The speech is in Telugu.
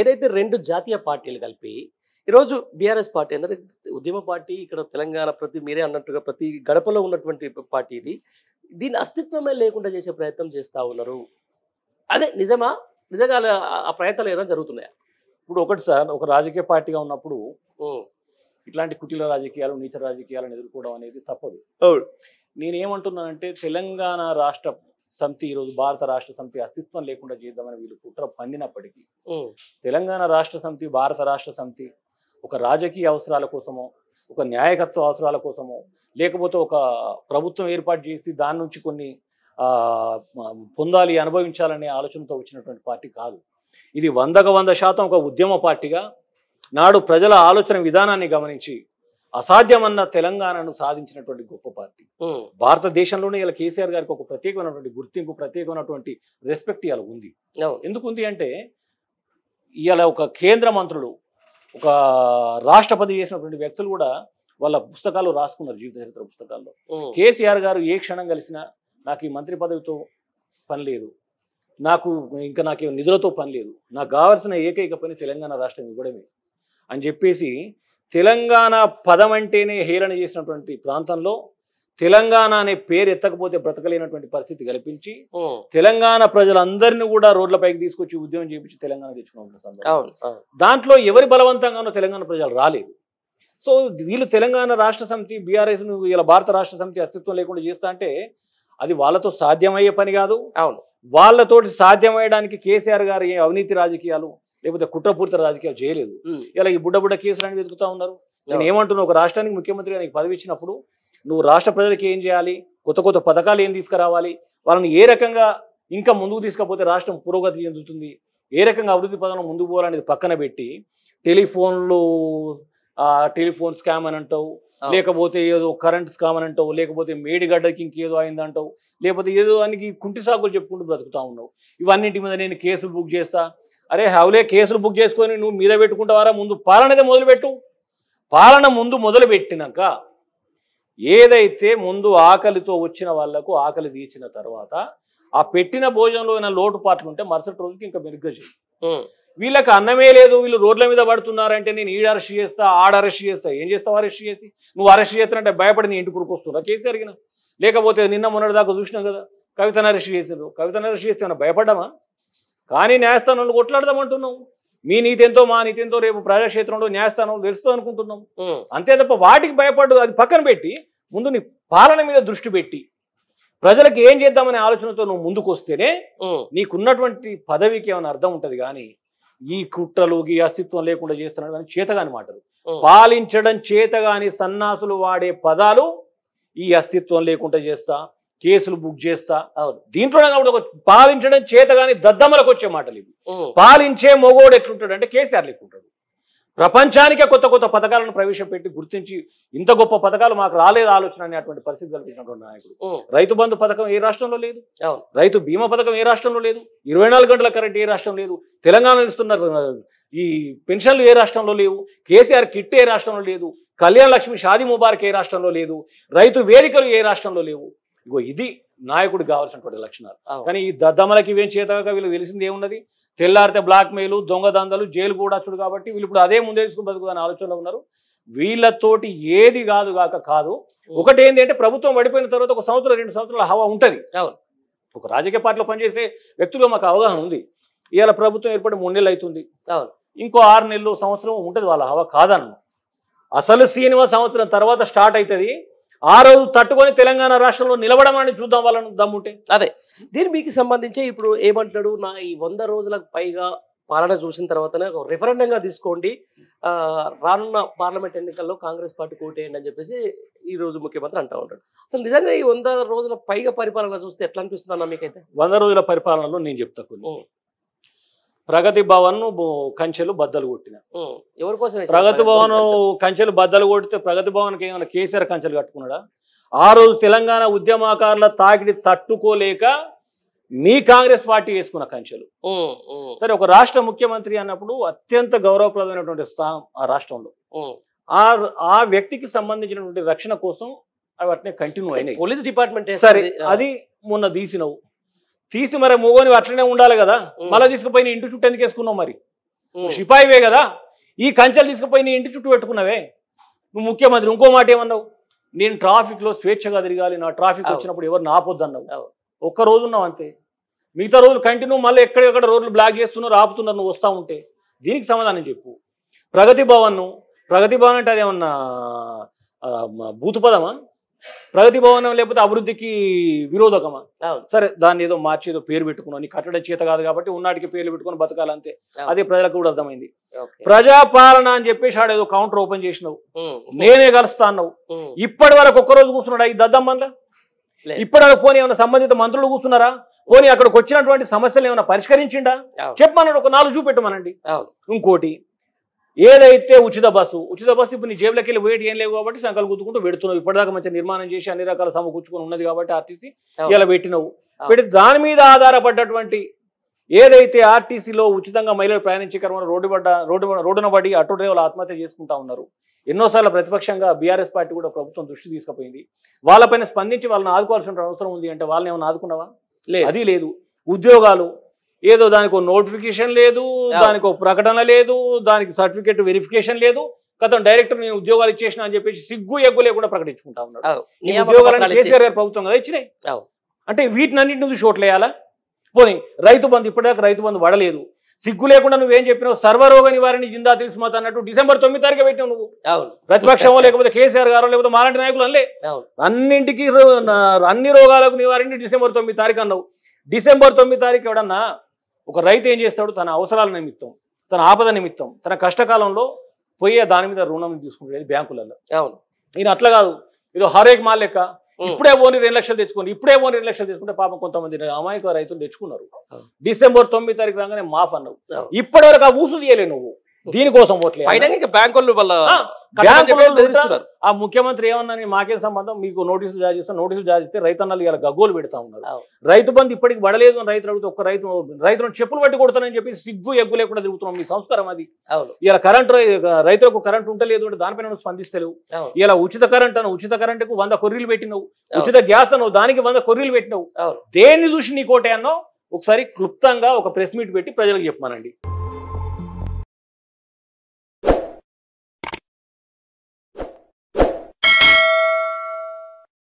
ఏదైతే రెండు జాతీయ పార్టీలు కలిపి ఈరోజు బీఆర్ఎస్ పార్టీ అందరూ ఉద్యమ పార్టీ ఇక్కడ తెలంగాణ ప్రతి మీరే అన్నట్టుగా ప్రతి గడపలో ఉన్నటువంటి పార్టీ ఇది దీని అస్తిత్వమే లేకుండా చేసే ప్రయత్నం చేస్తూ ఉన్నారు అదే నిజమా నిజంగా ఆ ప్రయత్నాలు ఏదైనా జరుగుతున్నాయా ఇప్పుడు ఒకటి సార్ ఒక రాజకీయ పార్టీగా ఉన్నప్పుడు ఇట్లాంటి కుటీల రాజకీయాలు నీచ రాజకీయాలను ఎదుర్కోవడం అనేది తప్పదు నేనేమంటున్నానంటే తెలంగాణ రాష్ట్ర సమితి ఈరోజు భారత రాష్ట్ర సమితి అస్తిత్వం లేకుండా చేద్దామని వీళ్ళు కుట్ర పండినప్పటికీ తెలంగాణ రాష్ట్ర సమితి భారత రాష్ట్ర సమితి ఒక రాజకీయ అవసరాల కోసమో ఒక న్యాయకత్వ అవసరాల కోసమో లేకపోతే ఒక ప్రభుత్వం ఏర్పాటు చేసి దాని నుంచి కొన్ని పొందాలి అనుభవించాలనే ఆలోచనతో వచ్చినటువంటి పార్టీ కాదు ఇది వందకు వంద శాతం ఒక ఉద్యమ పార్టీగా నాడు ప్రజల ఆలోచన విధానాన్ని గమనించి అసాధ్యమన్న తెలంగాణను సాధించినటువంటి గొప్ప పార్టీ భారతదేశంలోనే ఇలా కేసీఆర్ గారికి ఒక ప్రత్యేకమైనటువంటి గుర్తింపు ప్రత్యేకమైనటువంటి రెస్పెక్ట్ ఇలా ఉంది ఎందుకు ఉంది అంటే ఇవాళ ఒక కేంద్ర మంత్రులు ఒక రాష్ట్రపతి చేసినటువంటి వ్యక్తులు కూడా వాళ్ళ పుస్తకాలు రాసుకున్నారు జీవిత చరిత్ర పుస్తకాల్లో కేసీఆర్ గారు ఏ క్షణం కలిసినా నాకు ఈ మంత్రి పదవితో పని లేదు నాకు ఇంకా నాకు నిధులతో పని లేదు నాకు కావాల్సిన ఏకైక పని తెలంగాణ రాష్ట్రం ఇవ్వడమే అని చెప్పేసి తెలంగాణ పదం అంటేనే హేళన చేసినటువంటి ప్రాంతంలో తెలంగాణ అనే పేరు ఎత్తకపోతే బ్రతకలేనటువంటి పరిస్థితి కల్పించి తెలంగాణ ప్రజలందరినీ కూడా రోడ్లపైకి తీసుకొచ్చి ఉద్యమం చేయించి తెలంగాణ తెచ్చుకున్న దాంట్లో ఎవరి బలవంతంగానో తెలంగాణ ప్రజలు రాలేదు సో వీళ్ళు తెలంగాణ రాష్ట్ర సమితి బీఆర్ఎస్ ఇలా భారత రాష్ట్ర సమితి అస్తిత్వం లేకుండా చేస్తా అంటే అది వాళ్ళతో సాధ్యమయ్యే పని కాదు అవును వాళ్ళతోటి సాధ్యమయ్యడానికి కేసీఆర్ గారి అవినీతి రాజకీయాలు లేకపోతే కుట్రపూరిత రాజకీయాలు చేయలేదు ఇలా ఈ బుడ్డ బుడ్డ కేసులు అని వెతుకుతా ఉన్నారు నేను ఏమంటున్నా ఒక రాష్ట్రానికి ముఖ్యమంత్రి నీకు పదవి ఇచ్చినప్పుడు నువ్వు రాష్ట్ర ప్రజలకు ఏం చేయాలి కొత్త కొత్త పథకాలు ఏం తీసుకురావాలి వాళ్ళని ఏ రకంగా ఇంకా ముందుకు తీసుకపోతే రాష్ట్రం పురోగతి చెందుతుంది ఏ రకంగా అభివృద్ధి పథకం ముందుకు పోవాలనేది పక్కన పెట్టి టెలిఫోన్లు టెలిఫోన్ స్కామ్ అని అంటావు లేకపోతే ఏదో కరెంట్ స్కామ్ అని అంటావు లేకపోతే మేడిగడ్డకి ఇంకేదో అయిందంటావు లేకపోతే ఏదో దానికి కుంటి సాకులు చెప్పుకుంటూ బ్రతుకుతా ఉన్నావు ఇవన్నింటి మీద నేను కేసులు బుక్ చేస్తా అరే హావులే కేసులు బుక్ చేసుకొని నువ్వు మీద పెట్టుకుంటావారా ముందు పాలనదే మొదలుపెట్టు పాలన ముందు మొదలుపెట్టినాక ఏదైతే ముందు ఆకలితో వచ్చిన వాళ్లకు ఆకలి తీర్చిన తర్వాత ఆ పెట్టిన భోజనంలో అయినా లోటుపాట్లు ఉంటే మరుసటి రోజుకి ఇంకా మెరుగ్గా చేయి వీళ్ళకి అన్నమే లేదు వీళ్ళు రోడ్ల మీద పడుతున్నారంటే నేను ఈడ అరెస్ట్ చేస్తా ఆడ అరెస్ట్ చేస్తా ఏం చేస్తావు అరెస్ట్ చేసి నువ్వు అరెస్ట్ చేస్తానంటే భయపడి నీ ఇంటి వస్తున్నా కేసు అరిగిన లేకపోతే నిన్న మొన్నటి దాకా చూసినాం కదా కవితను అరెస్ట్ చేసారు కవితను అరెస్ట్ చేస్తే భయపడ్డామా కానీ న్యాయస్థానంలో కొట్లాడదామంటున్నావు మీ నీతింతో మా నీతింతో రేపు ప్రజాక్షేత్రంలో న్యాయస్థానంలో తెలుస్తుంది అనుకుంటున్నాం అంతే తప్ప వాటికి భయపడ్డు అది పక్కన పెట్టి ముందు నీ పాలన మీద దృష్టి పెట్టి ప్రజలకు ఏం చేద్దామనే ఆలోచనతో నువ్వు ముందుకు వస్తేనే నీకున్నటువంటి పదవికి ఏమైనా అర్థం ఉంటుంది కానీ ఈ కుట్రలు ఈ అస్తిత్వం లేకుండా చేస్తున్నాడు కానీ చేతగాని మాటలు పాలించడం చేతగాని సన్నాసులు వాడే పదాలు ఈ అస్తిత్వం లేకుండా చేస్తా కేసులు బుక్ చేస్తా దీంట్లో పాలించడం చేత గానీ దద్దమ్మలకు వచ్చే మాటలు ఇవి పాలించే మొగోడు ఎట్లుంటాడు అంటే కేసీఆర్ లెక్కుంటాడు ప్రపంచానికే కొత్త కొత్త పథకాలను ప్రవేశపెట్టి గుర్తించి ఇంత గొప్ప పథకాలు మాకు రాలేదు ఆలోచన అనేటువంటి పరిస్థితి కల్పించినటువంటి నాయకుడు రైతు బంధు పథకం ఏ రాష్ట్రంలో లేదు రైతు బీమా పథకం ఏ రాష్ట్రంలో లేదు ఇరవై గంటల కరెంట్ ఏ రాష్ట్రం లేదు తెలంగాణ ఇస్తున్న ఈ పెన్షన్లు ఏ రాష్ట్రంలో లేవు కేసీఆర్ కిట్ ఏ రాష్ట్రంలో లేదు కళ్యాణ లక్ష్మి షాది ముబారక్ ఏ రాష్ట్రంలో లేదు రైతు వేదికలు ఏ రాష్ట్రంలో లేవు ఇగో ఇది నాయకుడు కావాల్సినటువంటి లక్షణాలు కానీ ఈ దద్దమలకి ఇవేం చేతగా వీళ్ళు తెలిసింది ఏమున్నది తెల్లారితే బ్లాక్ మెయిల్ దొంగ జైలు కూడా చూడు కాబట్టి వీళ్ళు ఇప్పుడు అదే ముందేసుకుని బతుకుదని ఆలోచనలో ఉన్నారు వీళ్ళతోటి ఏది కాదు కాక కాదు ఒకటి ఏంటి అంటే ప్రభుత్వం పడిపోయిన తర్వాత ఒక సంవత్సరం రెండు సంవత్సరాల హవా ఉంటుంది ఒక రాజకీయ పార్టీలో పనిచేసే వ్యక్తులు మాకు అవగాహన ఉంది ఇవాళ ప్రభుత్వం ఏర్పడి మూడు నెలలు అవుతుంది ఇంకో ఆరు నెలలు సంవత్సరం ఉంటుంది వాళ్ళ హవా కాదన్న అసలు శ్రీనివాస సంవత్సరం తర్వాత స్టార్ట్ అవుతుంది ఆ రోజు తట్టుకొని తెలంగాణ రాష్ట్రంలో నిలబడమని చూద్దాం వాళ్ళని దమ్ముంటే అదే దీని మీకు సంబంధించి ఇప్పుడు ఏమంటాడు నా ఈ వంద రోజులకు పైగా పాలన చూసిన తర్వాతనే ఒక రిఫరెండంగా తీసుకోండి రానున్న పార్లమెంట్ ఎన్నికల్లో కాంగ్రెస్ పార్టీ కోటేయండి అని చెప్పేసి ఈ రోజు ముఖ్యమంత్రి అంటూ ఉంటాడు అసలు నిజంగా ఈ వంద రోజుల పైగా పరిపాలన చూస్తే ఎట్లా అనిపిస్తుందన్న మీకైతే వంద రోజుల పరిపాలనలో నేను చెప్తా ప్రగతి భవన్ కంచెలు బద్దలు కొట్టినారు ఎవరి కోసం ప్రగతి భవన్ కంచెలు బద్దలు కొడితే ప్రగతి భవన్కి ఏమైనా కేసీఆర్ కంచెలు కట్టుకున్నాడా ఆ రోజు తెలంగాణ ఉద్యమాకారుల తాకిడి తట్టుకోలేక మీ కాంగ్రెస్ పార్టీ వేసుకున్న కంచెలు సరే ఒక రాష్ట్ర ముఖ్యమంత్రి అన్నప్పుడు అత్యంత గౌరవప్రదమైనటువంటి స్థానం ఆ రాష్ట్రంలో ఆ ఆ వ్యక్తికి సంబంధించినటువంటి రక్షణ కోసం అవి అట్నే కంటిన్యూ అయినాయి పోలీస్ డిపార్ట్మెంట్ సరే అది మొన్న తీసినవు తీసి మరి మొగోని అట్లనే ఉండాలి కదా మళ్ళీ తీసుకుపోయి ఇంటి చుట్టూ వేసుకున్నావు మరి సిపాయివే కదా ఈ కంచెలు తీసుకుపోయి ఇంటి చుట్టూ పెట్టుకున్నావే నువ్వు ముఖ్యమంత్రి ఇంకో మాట ఏమన్నావు నేను ట్రాఫిక్లో స్వేచ్ఛగా తిరగాలి నా ట్రాఫిక్ వచ్చినప్పుడు ఎవరు నాపొద్దన్నావు ఒక్క రోజు ఉన్నావు అంతే మిగతా రోజులు కంటిన్యూ మళ్ళీ ఎక్కడెక్కడ రోడ్లు బ్లాక్ చేస్తున్నారు ఆపుతున్నారు నువ్వు వస్తూ ఉంటే దీనికి సమాధానం చెప్పు ప్రగతి భవన్ను ప్రగతి భవన్ అంటే అదేమన్నా భూతపదమా ప్రగతి భవనం లేకపోతే అభివృద్ధికి విరోధకమా సరే దాన్ని ఏదో మార్చి ఏదో పేరు పెట్టుకున్నాం నీ చేత కాదు కాబట్టి ఉన్నాటికి పేర్లు పెట్టుకుని బతకాలంతే అదే ప్రజలకు కూడా అర్థమైంది ప్రజాపాలన అని చెప్పేసి ఆడేదో కౌంటర్ ఓపెన్ చేసినావు నేనే కలుస్తా అన్నావు ఇప్పటి వరకు ఒక్కరోజు కూర్చున్నాడు ఈ దద్దమ్మన్లా ఇప్పటి వరకు పోనీ ఏమైనా సంబంధిత మంత్రులు కూర్చున్నారా పోనీ అక్కడికి వచ్చినటువంటి సమస్యలు ఏమైనా పరిష్కరించిండా చెప్పమన్నాడు ఒక నాలుగు చూపెట్టమనండి ఇంకోటి ఏదైతే ఉచిత బస్సు ఉచిత బస్సు ఇప్పుడు నీ జేబులకి వెళ్ళి వేడి ఏం లేవు కాబట్టి సంకల్ గుద్దుకుంటూ పెడుతున్నావు ఇప్పటిదాకా మంచి నిర్మాణం చేసి అన్ని రకాల సమకూర్చుకొని ఉన్నది కాబట్టి ఆర్టీసీ ఇలా పెట్టినవు పెట్టి దాని మీద ఆధారపడ్డటువంటి ఏదైతే ఆర్టీసీలో ఉచితంగా మహిళలు ప్రయాణించే క్రమంలో రోడ్డు పడ్డ రోడ్డు రోడ్డున పడి అటు డ్రైవర్లు ఆత్మహత్య చేసుకుంటా ఉన్నారు ఎన్నోసార్లు ప్రతిపక్షంగా బీఆర్ఎస్ పార్టీ కూడా ప్రభుత్వం దృష్టి తీసుకుపోయింది వాళ్ళపైన స్పందించి వాళ్ళని ఆదుకోవాల్సిన అవసరం ఉంది అంటే వాళ్ళని ఏమైనా ఆదుకున్నావా లేదు అది లేదు ఉద్యోగాలు ఏదో దానికి నోటిఫికేషన్ లేదు దానికి ప్రకటన లేదు దానికి సర్టిఫికేట్ వెరిఫికేషన్ లేదు గతం డైరెక్టర్ నేను ఉద్యోగాలు ఇచ్చేసిన అని చెప్పేసి సిగ్గు ఎగ్గు లేకుండా ప్రకటించుకుంటా ఉన్నాడు ఉద్యోగాలను కేసీఆర్ గారు ప్రభుత్వం కదా ఇచ్చినాయి అంటే వీటినన్నింటి నుంచి షోట్లేయాలా పోనీ రైతు బంధు ఇప్పటిదాకా రైతు బంధు పడలేదు సిగ్గు లేకుండా నువ్వేం చెప్పినావు సర్వరోగ నివారణ జిందా తెలుసు మాత్రం అన్నట్టు డిసెంబర్ తొమ్మిది తారీఖు పెట్టావు నువ్వు ప్రతిపక్షమో లేకపోతే కేసీఆర్ గారు లేకపోతే మాలాంటి నాయకులు అనలే అన్నింటికి అన్ని రోగాలకు నివారణ డిసెంబర్ తొమ్మిది తారీఖు అన్నావు డిసెంబర్ తొమ్మిది తారీఖు ఎవడన్నా ఒక రైతు ఏం చేస్తాడు తన అవసరాల నిమిత్తం తన ఆపద నిమిత్తం తన కష్టకాలంలో పోయే దాని మీద రుణం తీసుకుంటాడు బ్యాంకులలో ఈయన అట్లా కాదు ఏదో హరేక్ మాల్ లెక్క ఇప్పుడే పోని రెండు లక్షలు తెచ్చుకోండి ఇప్పుడే పోని రెండు లక్షలు తెచ్చుకుంటే పాపం కొంతమంది అమాయక రైతులు తెచ్చుకున్నారు డిసెంబర్ తొమ్మిది తారీఖు రాగానే మాఫ్ అన్నావు ఇప్పటి వరకు ఆ ఊసు తీయలే నువ్వు దీనికోసం ఓట్లే బ్యాంకులు ఆ ముఖ్యమంత్రి ఏమన్నా మాకేం సంబంధం మీకు నోటీసులు జారీ చేస్తాను నోటీసులు జారీ చేస్తే రైతన్నలు ఇలా గగ్గోలు పెడతా ఉన్నారు రైతు బంధు ఇప్పటికి పడలేదు అని రైతులు అడిగితే ఒక రైతు రైతులను చెప్పులు పట్టి కొడతానని చెప్పి సిగ్గు ఎగ్గు లేకుండా తిరుగుతున్నాం మీ సంస్కారం అది ఇలా కరెంట్ రైతులకు కరెంట్ ఉంటలేదు అంటే దానిపైన స్పందిస్తలేవు ఇలా ఉచిత కరెంట్ అని ఉచిత కరెంటుకు వంద కొర్రీలు పెట్టినవు ఉచిత గ్యాస్ అను దానికి వంద కొర్రీలు పెట్టినవు దేన్ని చూసి నీకోటే అన్నో ఒకసారి క్లుప్తంగా ఒక ప్రెస్ మీట్ పెట్టి ప్రజలకు చెప్పమానండి